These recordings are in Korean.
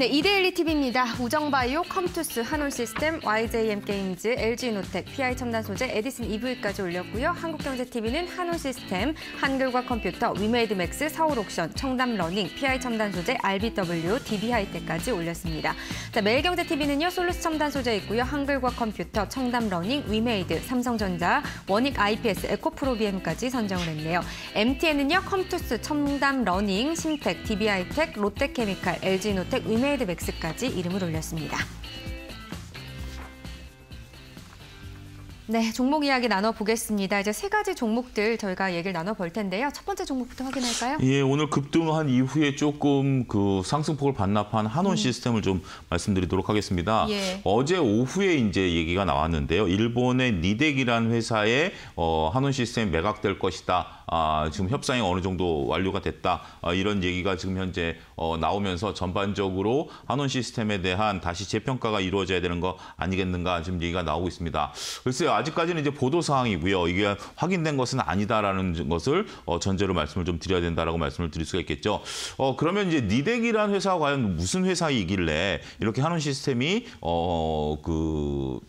네, 이데일리 TV입니다. 우정바이오, 컴투스, 한올시스템, YJM 게임즈, LG노텍, PI 첨단 소재, 에디슨 EV까지 올렸고요. 한국경제TV는 한올시스템, 한글과 컴퓨터, 위메이드맥스, 서울옥션, 청담러닝, PI 첨단 소재, RBW, DB하이텍까지 올렸습니다. 자, 매일경제TV는요. 솔루스 첨단 소재 있고요. 한글과 컴퓨터, 청담러닝, 위메이드, 삼성전자, 원익 IPS, 에코프로비엠까지 선정을 했네요. MTN은요. 컴투스, 청담러닝, 심텍, DB하이텍, 롯데케미칼, LG노텍, 위메이드 프레드 맥스까지 이름을 올렸습니다. 네, 종목 이야기 나눠보겠습니다. 이제 세 가지 종목들 저희가 얘기를 나눠볼 텐데요. 첫 번째 종목부터 확인할까요? 예, 오늘 급등한 이후에 조금 그 상승폭을 반납한 한원 음. 시스템을 좀 말씀드리도록 하겠습니다. 예. 어제 오후에 이제 얘기가 나왔는데요. 일본의 니덱이라는 회사에 어, 한원 시스템 매각될 것이다. 아, 지금 협상이 어느 정도 완료가 됐다 아, 이런 얘기가 지금 현재 어, 나오면서 전반적으로 한원 시스템에 대한 다시 재평가가 이루어져야 되는 거 아니겠는가 지금 얘기가 나오고 있습니다. 글쎄요 아직까지는 이제 보도 사항이고요 이게 확인된 것은 아니다라는 것을 어, 전제로 말씀을 좀 드려야 된다라고 말씀을 드릴 수가 있겠죠. 어, 그러면 이제 니덱이라는 회사가 과연 무슨 회사이길래 이렇게 한원 시스템이 어그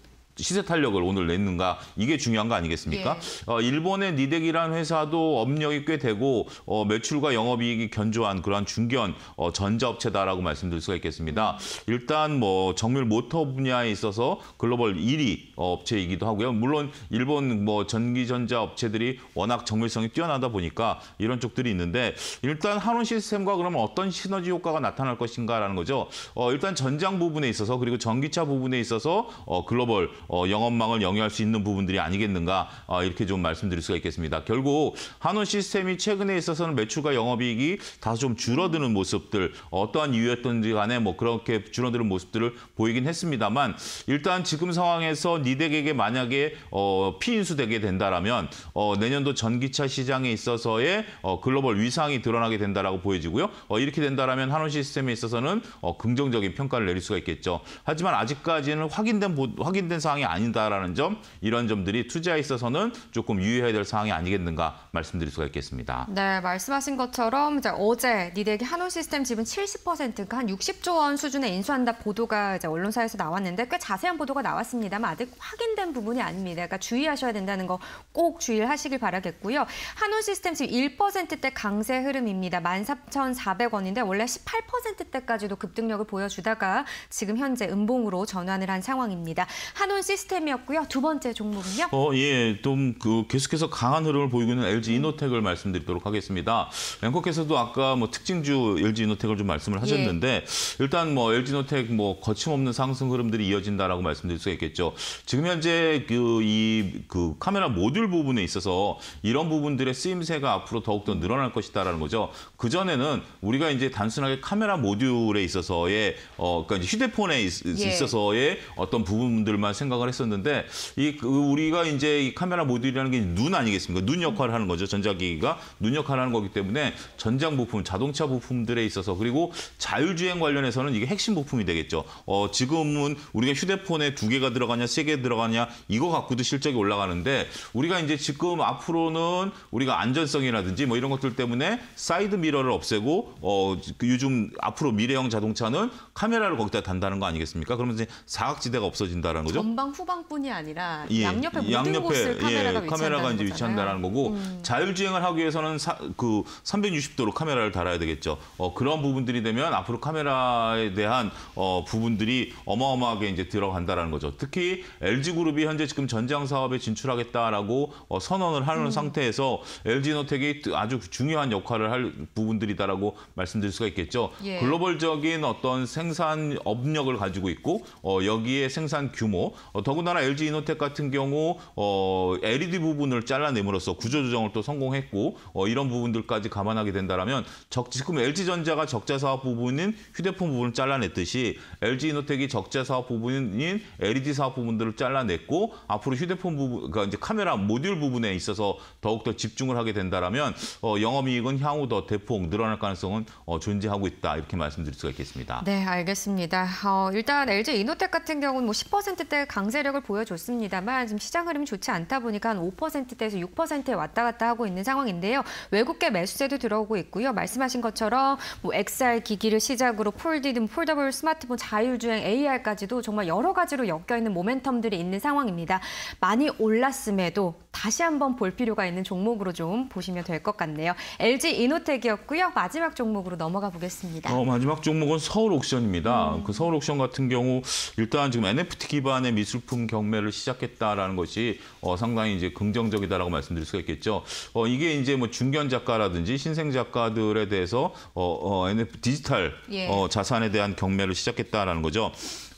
시세 탄력을 오늘 냈는가 이게 중요한 거 아니겠습니까? 예. 어, 일본의 니덱이라는 회사도 업력이 꽤 되고 어, 매출과 영업이익이 견조한 그러한 중견 어, 전자업체다라고 말씀드릴 수가 있겠습니다. 일단 뭐 정밀 모터 분야에 있어서 글로벌 1위 어, 업체이기도 하고요. 물론 일본 뭐 전기전자 업체들이 워낙 정밀성이 뛰어나다 보니까 이런 쪽들이 있는데 일단 한원 시스템과 그러면 어떤 시너지 효과가 나타날 것인가라는 거죠. 어, 일단 전장 부분에 있어서 그리고 전기차 부분에 있어서 어, 글로벌 어, 어, 영업망을 영위할 수 있는 부분들이 아니겠는가 어, 이렇게 좀 말씀드릴 수가 있겠습니다. 결국 한원 시스템이 최근에 있어서는 매출과 영업이익이 다소 좀 줄어드는 모습들 어떠한 이유였던지 간에 뭐 그렇게 줄어드는 모습들을 보이긴 했습니다만 일단 지금 상황에서 니덱에게 만약에 어, 피인수되게 된다라면 어, 내년도 전기차 시장에 있어서의 어, 글로벌 위상이 드러나게 된다라고 보여지고요. 어, 이렇게 된다라면 한원 시스템에 있어서는 어, 긍정적인 평가를 내릴 수가 있겠죠. 하지만 아직까지는 확인된 확인된 상 사항이 아니다라는 점, 이런 점들이 투자에 있어서는 조금 유의해야 될 사항이 아니겠는가 말씀드릴 수가 있겠습니다. 네, 말씀하신 것처럼 이제 어제 니덱이 한우시스템 지분 70%가 한 60조 원수준의 인수한다 보도가 이제 언론사에서 나왔는데 꽤 자세한 보도가 나왔습니다만 아직 확인된 부분이 아닙니다. 그러니까 주의하셔야 된다는 거 꼭주의 하시길 바라겠고요. 한우시스템 지금 1%대 강세 흐름입니다. 1 4 4 0 0원인데 원래 18%대까지도 급등력을 보여주다가 지금 현재 음봉으로 전환을 한 상황입니다. 한올 새로운 시스템이었고요. 두 번째 종목은요? 어, 예. 좀 그 계속해서 강한 흐름을 보이고 있는 LG 이노텍을 말씀드리도록 하겠습니다. 앵커께서도 아까 뭐 특징주 LG 이노텍을 좀 말씀을 예. 하셨는데 예. 일단 뭐 LG 이노텍 뭐 거침없는 상승 흐름들이 이어진다라고 말씀드릴 수가 있겠죠. 지금 현재 그 이그 그 카메라 모듈 부분에 있어서 이런 부분들의 쓰임새가 앞으로 더욱더 늘어날 것이다라는 거죠. 그 전에는 우리가 이제 단순하게 카메라 모듈에 있어서의 어 그러니까 휴대폰에 있, 예. 있어서의 어떤 부분들만 생각 생각을 했었는데 이 그 우리가 이제 이 카메라 모듈이라는 게 눈 아니겠습니까? 눈 역할을 하는 거죠. 전자기기가 눈 역할을 하는 거기 때문에 전장 부품, 자동차 부품들에 있어서 그리고 자율주행 관련해서는 이게 핵심 부품이 되겠죠. 어, 지금은 우리가 휴대폰에 두 개가 들어가냐, 세 개 들어가냐 이거 갖고도 실적이 올라가는데 우리가 이제 지금 앞으로는 우리가 안전성이라든지 뭐 이런 것들 때문에 사이드 미러를 없애고 어, 그 요즘 앞으로 미래형 자동차는 카메라를 거기다 단다는 거 아니겠습니까? 그러면 이제 사각지대가 없어진다는 거죠. 전방 후방뿐이 아니라 예, 양옆에 모든 양옆에, 곳을 예, 카메라가, 예, 카메라가 이제 위치한다는 거고 음. 자율주행을 하기 위해서는 사, 그 360도로 카메라를 달아야 되겠죠. 어, 그런 부분들이 되면 앞으로 카메라에 대한 어, 부분들이 어마어마하게 이제 들어간다는 거죠. 특히 LG그룹이 현재 지금 전장 사업에 진출하겠다라고 어, 선언을 하는 음. 상태에서 LG노텍이 아주 중요한 역할을 할 부분들이다라고 말씀드릴 수가 있겠죠. 예. 글로벌적인 어떤 생산 업력을 가지고 있고 어, 여기에 생산 규모 어, 더군다나 LG 이노텍 같은 경우 어, LED 부분을 잘라내므로써 구조조정을 또 성공했고 어, 이런 부분들까지 감안하게 된다면 적, 지금 LG전자가 적자 사업 부분인 휴대폰 부분을 잘라냈듯이 LG 이노텍이 적자 사업 부분인 LED 사업 부분들을 잘라냈고 앞으로 휴대폰 부분, 그러니까 이제 카메라 모듈 부분에 있어서 더욱더 집중을 하게 된다면 어, 영업이익은 향후 더 대폭 늘어날 가능성은 어, 존재하고 있다 이렇게 말씀드릴 수가 있겠습니다. 네, 알겠습니다. 어, 일단 LG 이노텍 같은 경우는 뭐 10%대 강 강세력을 보여줬습니다만 지금 시장 흐름이 좋지 않다 보니까 한 5%대에서 6%에 왔다 갔다 하고 있는 상황인데요. 외국계 매수세도 들어오고 있고요. 말씀하신 것처럼 뭐 XR 기기를 시작으로 폴디든 폴더블 스마트폰 자율주행 AR까지도 정말 여러 가지로 엮여 있는 모멘텀들이 있는 상황입니다. 많이 올랐음에도 다시 한번 볼 필요가 있는 종목으로 좀 보시면 될 것 같네요. LG 이노텍이었고요. 마지막 종목으로 넘어가 보겠습니다. 어, 마지막 종목은 서울 옥션입니다. 음. 그 서울 옥션 같은 경우 일단 지금 NFT 기반의 미술 기술품 경매를 시작했다라는 것이 어, 상당히 이제 긍정적이다라고 말씀드릴 수가 있겠죠. 어, 이게 이제 뭐 중견 작가라든지 신생 작가들에 대해서 어, 어, NFT 디지털 예. 어, 자산에 대한 경매를 시작했다라는 거죠.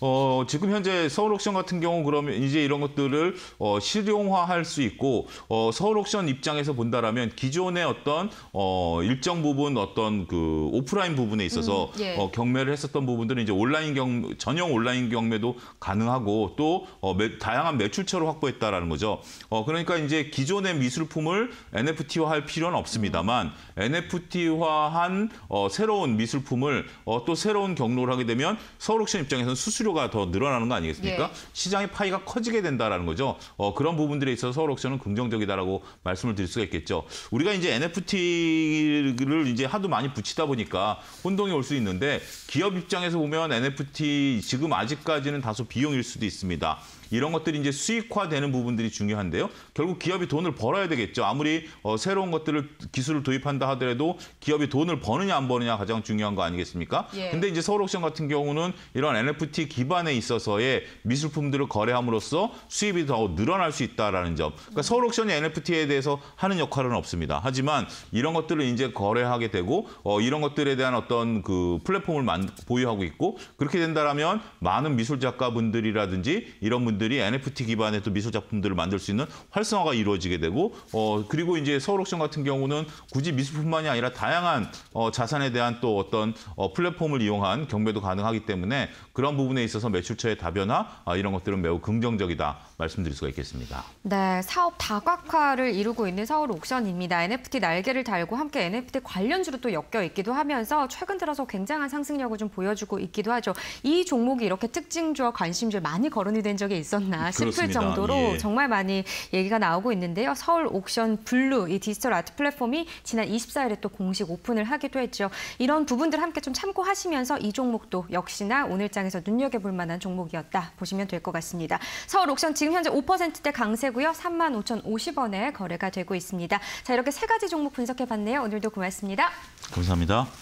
어, 지금 현재 서울 옥션 같은 경우 그러면 이제 이런 것들을 어, 실용화할 수 있고 어, 서울 옥션 입장에서 본다라면 기존의 어떤 어, 일정 부분 어떤 그 오프라인 부분에 있어서 음, 예. 어, 경매를 했었던 부분들은 이제 온라인 경 전용 온라인 경매도 가능하고 또 어, 매, 다양한 매출처를 확보했다라는 거죠. 어, 그러니까 이제 기존의 미술품을 NFT화할 필요는 없습니다만 NFT화한 어, 새로운 미술품을 어, 또 새로운 경로를 하게 되면 서울 옥션 입장에서는 수수료 수요가 더 늘어나는 거 아니겠습니까? 예. 시장의 파이가 커지게 된다라는 거죠. 어, 그런 부분들에 있어서 서울 옥션은 긍정적이다라고 말씀을 드릴 수가 있겠죠. 우리가 이제 NFT를 이제 하도 많이 붙이다 보니까 혼동이 올 수 있는데 기업 입장에서 보면 NFT 지금 아직까지는 다소 비용일 수도 있습니다. 이런 것들이 이제 수익화되는 부분들이 중요한데요. 결국 기업이 돈을 벌어야 되겠죠. 아무리 어, 새로운 것들을 기술을 도입한다 하더라도 기업이 돈을 버느냐 안 버느냐 가장 중요한 거 아니겠습니까? 예. 근데 이제 서울 옥션 같은 경우는 이런 NFT 기업 기반에 있어서의 미술품들을 거래함으로써 수입이 더 늘어날 수 있다라는 점. 그러니까 음. 서울 옥션이 NFT에 대해서 하는 역할은 없습니다. 하지만 이런 것들을 이제 거래하게 되고 어, 이런 것들에 대한 어떤 그 플랫폼을 만, 보유하고 있고 그렇게 된다라면 많은 미술 작가분들이라든지 이런 분들이 NFT 기반의 또 미술 작품들을 만들 수 있는 활성화가 이루어지게 되고 어, 그리고 이제 서울 옥션 같은 경우는 굳이 미술품만이 아니라 다양한 어, 자산에 대한 또 어떤 어, 플랫폼을 이용한 경매도 가능하기 때문에 그런 부분에 있어서 있어서 매출처의 다변화 아, 이런 것들은 매우 긍정적이다 말씀드릴 수가 있겠습니다. 네, 사업 다각화를 이루고 있는 서울 옥션입니다. NFT 날개를 달고 함께 NFT 관련주로 또 엮여 있기도 하면서 최근 들어서 굉장한 상승력을 좀 보여주고 있기도 하죠. 이 종목이 이렇게 특징주와 관심주에 많이 거론이 된 적이 있었나 싶을 그렇습니다. 정도로 예. 정말 많이 얘기가 나오고 있는데요. 서울 옥션 블루 이 디지털 아트 플랫폼이 지난 24일에 또 공식 오픈을 하기도 했죠. 이런 부분들 함께 좀 참고하시면서 이 종목도 역시나 오늘장에서 눈여겨 생각해 볼 만한 종목이었다 보시면 될 것 같습니다. 서울 옥션 지금 현재 5%대 강세고요. 35,050원에 거래가 되고 있습니다. 자 이렇게 세 가지 종목 분석해 봤네요. 오늘도 고맙습니다. 감사합니다.